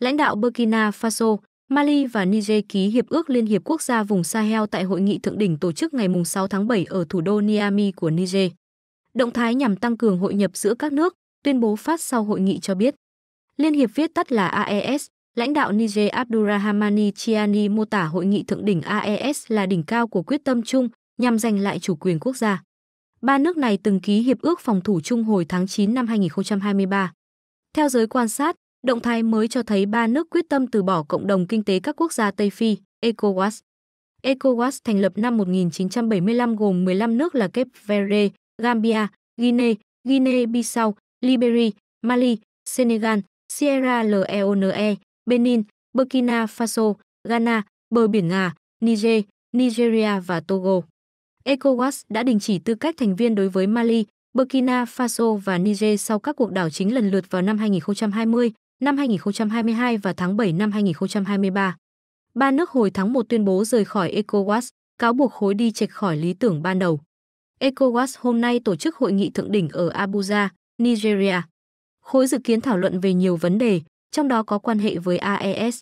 lãnh đạo Burkina Faso, Mali và Niger ký hiệp ước Liên hiệp quốc gia vùng Sahel tại hội nghị thượng đỉnh tổ chức ngày 6 tháng 7 ở thủ đô Niamey của Niger. Động thái nhằm tăng cường hội nhập giữa các nước, tuyên bố phát sau hội nghị cho biết. Liên hiệp viết tắt là AES, lãnh đạo Niger Abdurrahmani Chiani mô tả hội nghị thượng đỉnh AES là đỉnh cao của quyết tâm chung nhằm giành lại chủ quyền quốc gia. Ba nước này từng ký hiệp ước phòng thủ chung hồi tháng 9 năm 2023. Theo giới quan sát, Động thái mới cho thấy ba nước quyết tâm từ bỏ cộng đồng kinh tế các quốc gia Tây Phi, ECOWAS. ECOWAS thành lập năm 1975 gồm 15 nước là Cape Verde, Gambia, Guinea, Guinea-Bissau, Liberia, Mali, Senegal, Sierra Leone, Benin, Burkina Faso, Ghana, bờ biển Nga, Niger, Nigeria và Togo. ECOWAS đã đình chỉ tư cách thành viên đối với Mali, Burkina Faso và Niger sau các cuộc đảo chính lần lượt vào năm 2020, năm 2022 và tháng 7 năm 2023. Ba nước hồi tháng 1 tuyên bố rời khỏi ECOWAS, cáo buộc khối đi chệch khỏi lý tưởng ban đầu. ECOWAS hôm nay tổ chức hội nghị thượng đỉnh ở Abuja, Nigeria. Khối dự kiến thảo luận về nhiều vấn đề, trong đó có quan hệ với AES,